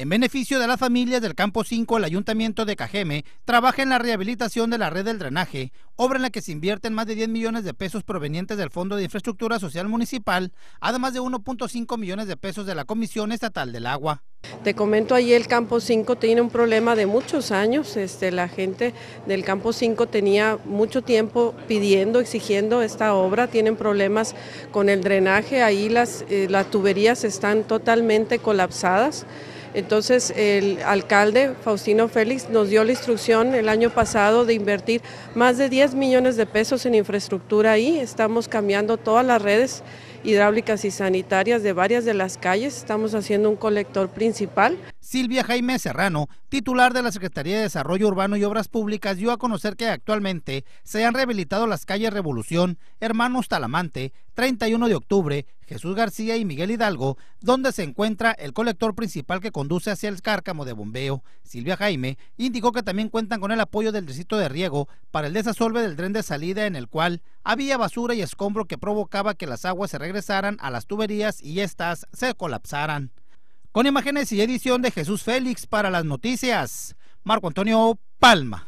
En beneficio de las familias del Campo 5, el Ayuntamiento de Cajeme trabaja en la rehabilitación de la red del drenaje, obra en la que se invierten más de 10 millones de pesos provenientes del Fondo de Infraestructura Social Municipal, además de 1.5 millones de pesos de la Comisión Estatal del Agua. Te comento ahí el Campo 5 tiene un problema de muchos años, este, la gente del Campo 5 tenía mucho tiempo pidiendo, exigiendo esta obra, tienen problemas con el drenaje, ahí las, eh, las tuberías están totalmente colapsadas. Entonces el alcalde Faustino Félix nos dio la instrucción el año pasado de invertir más de 10 millones de pesos en infraestructura ahí. Estamos cambiando todas las redes hidráulicas y sanitarias de varias de las calles. Estamos haciendo un colector principal. Silvia Jaime Serrano, titular de la Secretaría de Desarrollo Urbano y Obras Públicas, dio a conocer que actualmente se han rehabilitado las calles Revolución, Hermanos Talamante, 31 de octubre, Jesús García y Miguel Hidalgo, donde se encuentra el colector principal que conduce hacia el cárcamo de bombeo. Silvia Jaime indicó que también cuentan con el apoyo del distrito de riego para el desasolve del tren de salida en el cual había basura y escombro que provocaba que las aguas se regresaran a las tuberías y éstas se colapsaran con imágenes y edición de Jesús Félix para las noticias. Marco Antonio Palma.